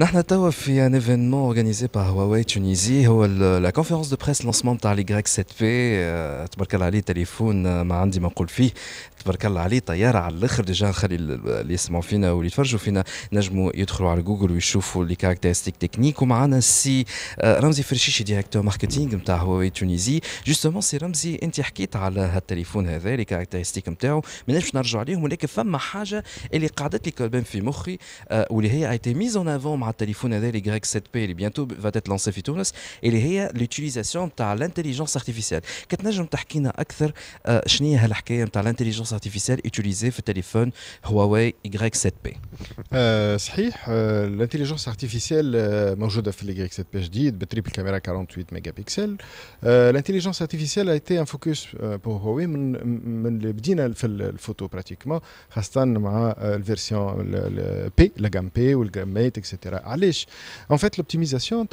نحن توا في ان ايفينمون اورغانيزي با هواوي تونيزي هو لا كونفيرونس دو بريس لونسمون تاع لي غريك 7 بي تبارك الله عليه تليفون آه، ما عندي ما نقول فيه تبارك الله عليه طياره على الاخر ديجا نخلي اللي يسمعوا فينا واللي يتفرجوا فينا نجموا يدخلوا على جوجل ويشوفوا لي كاركتيرستيك تكنيك ومعنا السي رمزي فرشيشي ديريكتور ماركتينغ نتاع هواوي تونيزي جوستومون سي رمزي انت حكيت على هالتليفون هذا لي كاركتيرستيك نتاعو ما نجمش نرجعوا عليهم ولكن فما حاجه اللي قعدت لي في مخي آه، واللي هي ايتي ميز اون افون le téléphone Y7P bientôt va être lancé l'utilisation de l'intelligence artificielle. Qu'est-ce euh, que l'intelligence artificielle utilisée le téléphone Huawei Y7P. Euh, euh, l'intelligence artificielle. 48 mégapixels. L'intelligence artificielle a été un focus pour Huawei. pratiquement. version P, la la gamme etc. En fait, l'optimisation,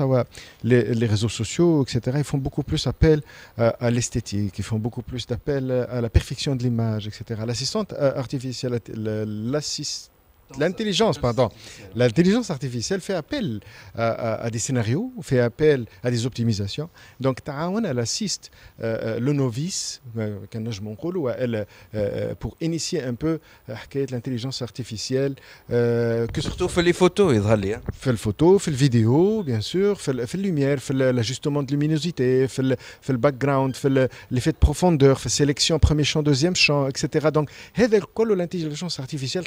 les, les réseaux sociaux, etc., ils font beaucoup plus appel euh, à, l'esthétique, ils font beaucoup plus d'appel euh, à la perfection de l'image, etc. L'assistante euh, artificielle, l'assistante L'intelligence, pardon. L'intelligence artificielle fait appel à, des scénarios, fait appel à des optimisations. Donc, elle assiste euh, euh, le novice, euh, elle, pour initier un peu l'intelligence artificielle. que Surtout fait les photos, il hein. Fait les photos, fait les vidéos, bien sûr, fait la lumière, fait l'ajustement de luminosité, fait le background, fait l'effet de profondeur, fait sélection, premier champ, deuxième champ, etc. Donc, l'intelligence artificielle,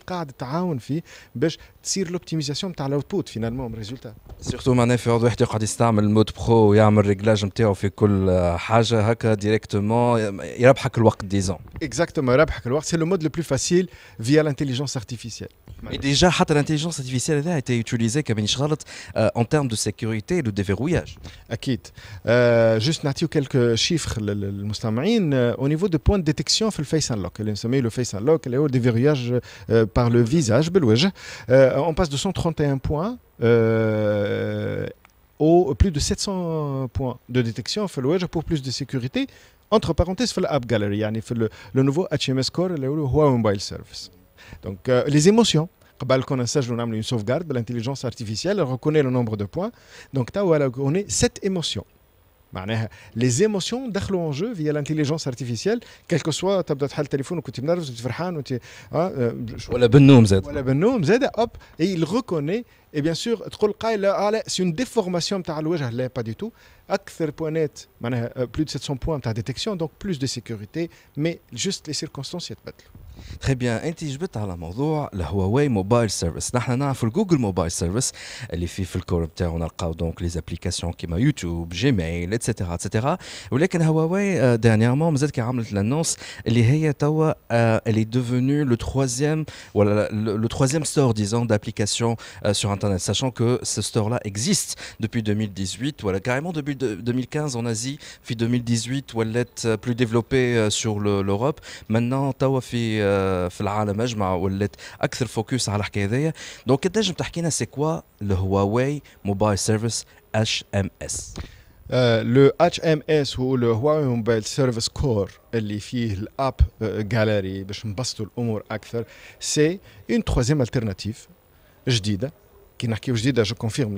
fait be çair l'optimisation sur le finalement surtout maintenant fait on peut le mode pro ou faire réglage moteur sur toutes les choses directement il n'y a pas que temps exactement c'est le mode le plus facile via l'intelligence artificielle et déjà l'intelligence artificielle a été utilisée euh, en termes de sécurité et de déverrouillage akid euh, juste n'artie quelques chiffres les mostarine euh, au niveau des points de détection sur le face unlock le face unlock le déverrouillage par le visage euh, on passe de 131 points euh, au plus de 700 points de détection pour plus de sécurité. Entre parenthèses, le l'App Gallery, le nouveau HMS Core, le Huawei Mobile Service. Donc, euh, les émotions. قبل كنا une sauvegarde, de l'intelligence artificielle reconnaît le nombre de points. Donc, on est 7 émotions les émotions d'achlo en jeu via l'intelligence artificielle, quel que soit tu as le téléphone ou que tu tu es ou tu es. Ou la et il reconnaît, et bien sûr, c'est une déformation, pas du tout. plus de 700 points de détection, donc plus de sécurité, mais juste les circonstances, c'est Très bien. tu la la Huawei Mobile Service. Nous sommes dans Google Mobile Service. Elle est On a donc les applications comme YouTube, Gmail, etc. Vous Huawei, dernièrement, Mz. fait l'annonce, elle est devenue le troisième store, disons, d'applications sur Internet. Sachant que ce store-là existe depuis 2018, carrément depuis 2015 en Asie, puis 2018, où elle est plus développée sur l'Europe. Maintenant, sur fait... في العالم اجمع ولات اكثر فوكس على الحكايه هذيا دونك تنجم تحكي لنا سي كوا الهواوي موبايل سيرفيس اتش ام اس لو اتش ام اس هو لو هواوي موبايل سيرفيس كور اللي فيه الاب جاليري آه، باش نبسطوا الامور اكثر سي اون تخوازيام التيرناتيف جديده je confirme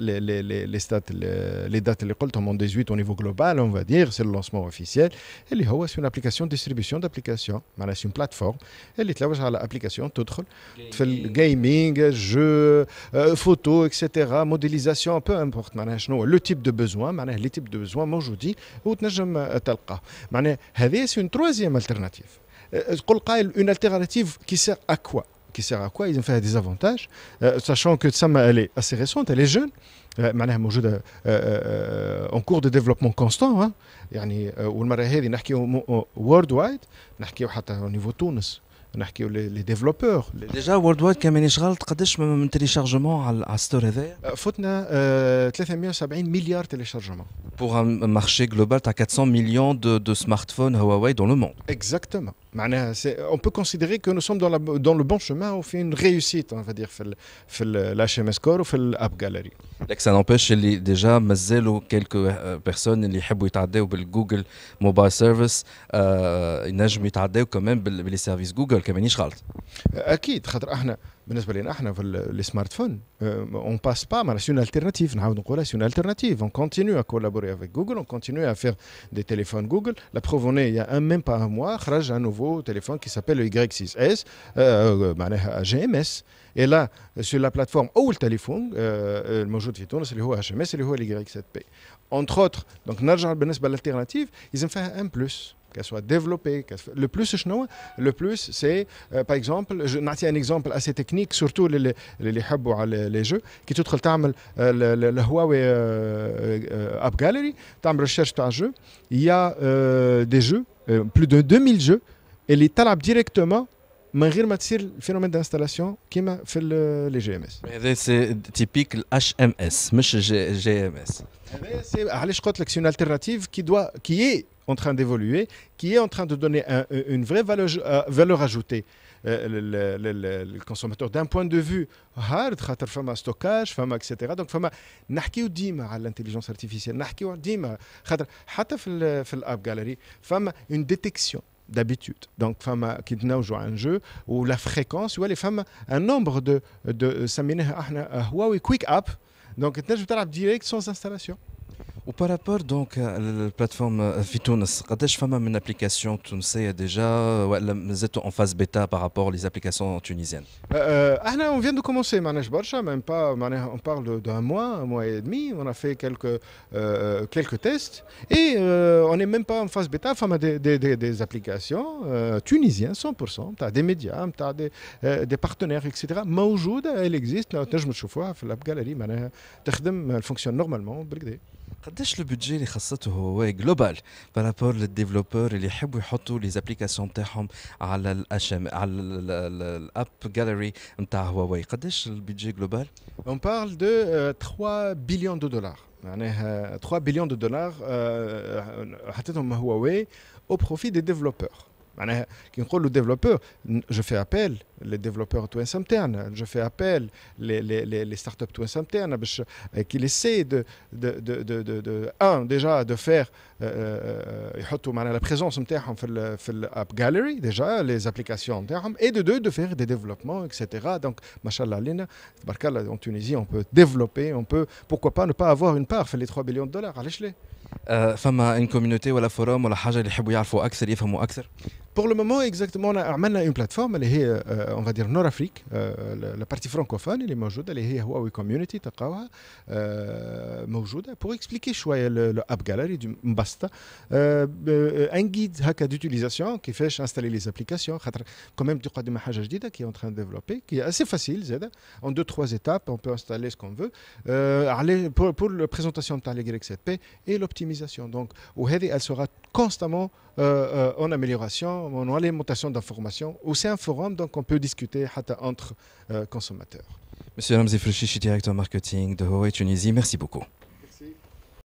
les dates, les dates, les dates. On au niveau global, on va dire, c'est le lancement officiel. Et l'ihaw une application, distribution d'applications. c'est une plateforme. Elle est là, voilà, l'application, tout gaming, jeu, photo, etc., modélisation, peu importe. le type de besoin, maintenant, le type de besoin, moi, je dis, je c'est une troisième alternative. Euh, une alternative qui sert à quoi? qui sert à quoi Ils ont fait des avantages, euh, sachant que ça, elle est assez récente, elle est jeune, elle euh, est euh, en cours de développement constant. Hein. Worldwide, au niveau Tunis. Les développeurs. Déjà, Worldwide, quand même, il y a un téléchargement à le store. Il y a 370 milliards de téléchargements. Pour un marché global, tu as 400 millions de smartphones Huawei dans le monde. Exactement. On peut considérer que nous sommes dans, le bon chemin, on fait une réussite, on va dire, dans l'HMS Core ou dans l'App Gallery. Ça n'empêche déjà, euh, il quelques personnes qui aiment être ou Google Mobile Service, ils aiment être quand même les services Google, euh, qui sont en train de les smartphones, on ne passe pas, mais c'est une alternative. On continue à collaborer avec Google, on continue à faire des téléphones Google. La Provenay, il y a un même par mois, un nouveau téléphone qui s'appelle le Y6S, le GMS. Et là, sur la plateforme Ou euh, euh, le téléphone, le Mojo de c'est le HMS, c'est le Y7P. Entre autres, ils ont fait un plus qu'elle soit développée. Le plus, le plus, c'est, euh, par exemple, je n'ai un exemple assez technique, surtout les, les, jeux, qui tout euh, le temps, le Huawei euh, App Gallery, tu recherche un jeu, il y a des jeux, plus de 2000 jeux, et les talabs directement. Mais il le phénomène d'installation qui m'a fait les GMS. C'est typique HMS, mais GMS. C'est une alternative qui, doit, qui est en train d'évoluer, qui est en train de donner une vraie valeur, euh, valeur ajoutée. Euh, le, consommateur d'un point de vue hard, stockage, femme, etc. Donc, femme, نحكيو ديما à l'intelligence artificielle, نحكيو ديما خاطر حتى في gallery, une détection d'habitude. Donc, femme qui joue un jeu où la fréquence, où les femmes, un nombre de, de, euh, Huawei Quick App, donc, tu direct sans installation par rapport donc à euh, la plateforme Fitounes, قداش فما une application tunisienne déjà, vous êtes en phase bêta par rapport les applications tunisiennes euh, euh, on vient de commencer même pas on parle d'un mois un mois et demi on a fait quelques quelques tests et on n'est même pas en phase bêta On des des des, applications tunisiennes 100% des médias des des partenaires etc aujourd'hui, elle existe je تشوفوها في الاب جاليري elle fonctionne normalement Qu'est-ce le budget de Huawei global par rapport aux développeurs et les applications de Huawei? On parle de 3 euh, billions de dollars. 3 euh, billions de dollars Huawei euh, au profit des développeurs. Qui nous le développeur, je fais appel les développeurs en interne. je fais appel les, les, les, les startups Twins internes, euh, euh, qu'ils essaient de, de, un, déjà de faire euh, la présence dans l'app gallery, déjà les applications interne et de deux, de faire des développements, etc. Donc, machallah, en Tunisie, on peut développer, on peut, pourquoi pas ne pas avoir une part, les 3 millions de dollars, allez, je فما ان كوميونيتي ولا فوروم ولا حاجه اللي يحبوا يعرفوا اكثر يفهموا اكثر pour le moment, exactement, on a une plateforme, elle est, euh, on va dire, Nord-Afrique, euh, la partie francophone, elle est elle est Huawei Community, euh, pour expliquer choix le, le App Gallery du Mbasta. Euh, un guide d'utilisation qui fait installer les applications, quand même, tu des qui est en train de développer, qui est assez facile, en deux, trois étapes, on peut installer ce qu'on veut, pour, pour la présentation de la et l'optimisation. Donc, elle sera constamment en amélioration, on a l'alimentation d'informations. Ou c'est un forum, donc on peut discuter entre euh, consommateurs. Monsieur Ramzi suis directeur marketing de Huawei Tunisie, merci beaucoup.